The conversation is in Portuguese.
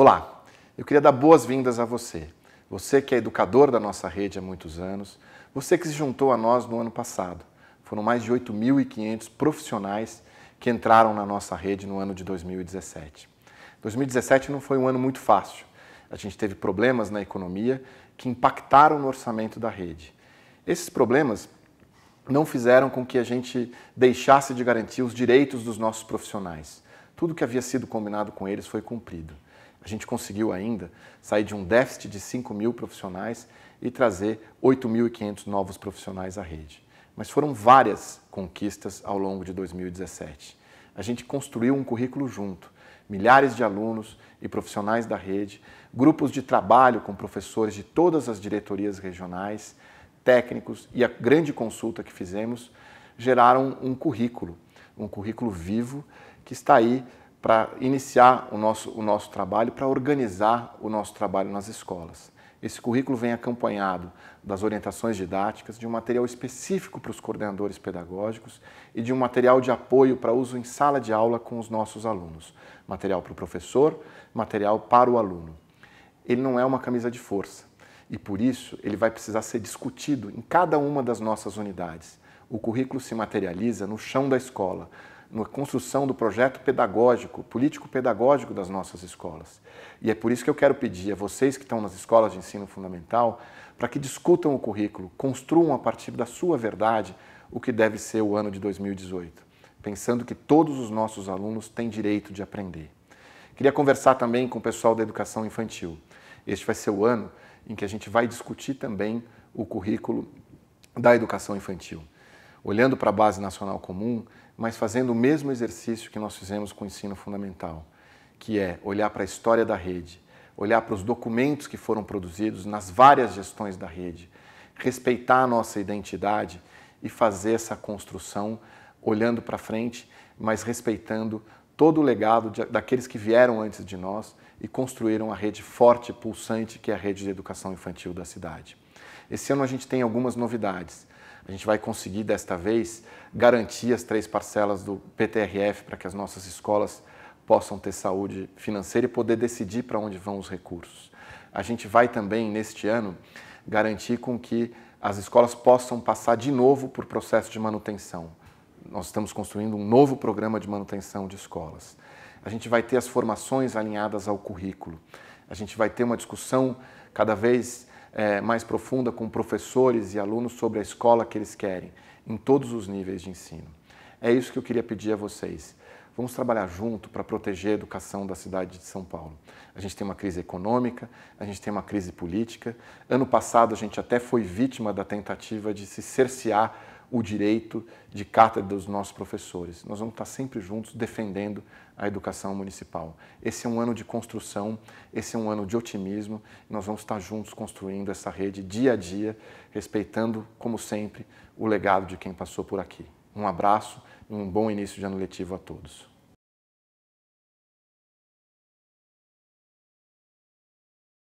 Olá, eu queria dar boas-vindas a você. Você que é educador da nossa rede há muitos anos, você que se juntou a nós no ano passado. Foram mais de 8.500 profissionais que entraram na nossa rede no ano de 2017. 2017 não foi um ano muito fácil. A gente teve problemas na economia que impactaram no orçamento da rede. Esses problemas não fizeram com que a gente deixasse de garantir os direitos dos nossos profissionais. Tudo que havia sido combinado com eles foi cumprido. A gente conseguiu ainda sair de um déficit de 5 mil profissionais e trazer 8.500 novos profissionais à rede. Mas foram várias conquistas ao longo de 2017. A gente construiu um currículo junto, milhares de alunos e profissionais da rede, grupos de trabalho com professores de todas as diretorias regionais, técnicos e a grande consulta que fizemos geraram um currículo, um currículo vivo que está aí para iniciar o nosso, o nosso trabalho, para organizar o nosso trabalho nas escolas. Esse currículo vem acompanhado das orientações didáticas, de um material específico para os coordenadores pedagógicos e de um material de apoio para uso em sala de aula com os nossos alunos. Material para o professor, material para o aluno. Ele não é uma camisa de força e, por isso, ele vai precisar ser discutido em cada uma das nossas unidades. O currículo se materializa no chão da escola, na construção do projeto pedagógico, político-pedagógico das nossas escolas. E é por isso que eu quero pedir a vocês que estão nas escolas de ensino fundamental para que discutam o currículo, construam a partir da sua verdade o que deve ser o ano de 2018, pensando que todos os nossos alunos têm direito de aprender. Queria conversar também com o pessoal da educação infantil. Este vai ser o ano em que a gente vai discutir também o currículo da educação infantil olhando para a base nacional comum, mas fazendo o mesmo exercício que nós fizemos com o ensino fundamental, que é olhar para a história da rede, olhar para os documentos que foram produzidos nas várias gestões da rede, respeitar a nossa identidade e fazer essa construção olhando para frente, mas respeitando todo o legado de, daqueles que vieram antes de nós e construíram a rede forte, pulsante, que é a rede de educação infantil da cidade. Esse ano a gente tem algumas novidades. A gente vai conseguir desta vez garantir as três parcelas do PTRF para que as nossas escolas possam ter saúde financeira e poder decidir para onde vão os recursos. A gente vai também, neste ano, garantir com que as escolas possam passar de novo por processo de manutenção. Nós estamos construindo um novo programa de manutenção de escolas. A gente vai ter as formações alinhadas ao currículo. A gente vai ter uma discussão cada vez é, mais profunda com professores e alunos sobre a escola que eles querem, em todos os níveis de ensino. É isso que eu queria pedir a vocês. Vamos trabalhar junto para proteger a educação da cidade de São Paulo. A gente tem uma crise econômica, a gente tem uma crise política. Ano passado a gente até foi vítima da tentativa de se cercear o direito de cátedra dos nossos professores. Nós vamos estar sempre juntos defendendo a educação municipal. Esse é um ano de construção, esse é um ano de otimismo. Nós vamos estar juntos construindo essa rede dia a dia, respeitando, como sempre, o legado de quem passou por aqui. Um abraço e um bom início de ano letivo a todos.